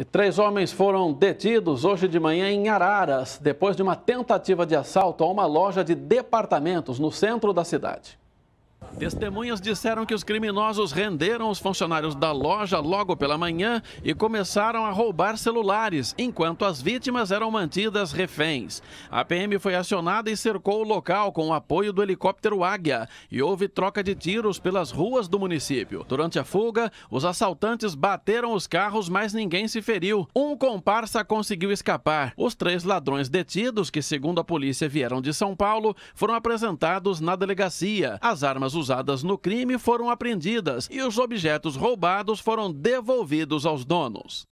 E três homens foram detidos hoje de manhã em Araras, depois de uma tentativa de assalto a uma loja de departamentos no centro da cidade. Testemunhas disseram que os criminosos renderam os funcionários da loja logo pela manhã e começaram a roubar celulares, enquanto as vítimas eram mantidas reféns. A PM foi acionada e cercou o local com o apoio do helicóptero Águia e houve troca de tiros pelas ruas do município. Durante a fuga, os assaltantes bateram os carros, mas ninguém se feriu. Um comparsa conseguiu escapar. Os três ladrões detidos, que segundo a polícia vieram de São Paulo, foram apresentados na delegacia. As armas usadas no crime foram apreendidas e os objetos roubados foram devolvidos aos donos.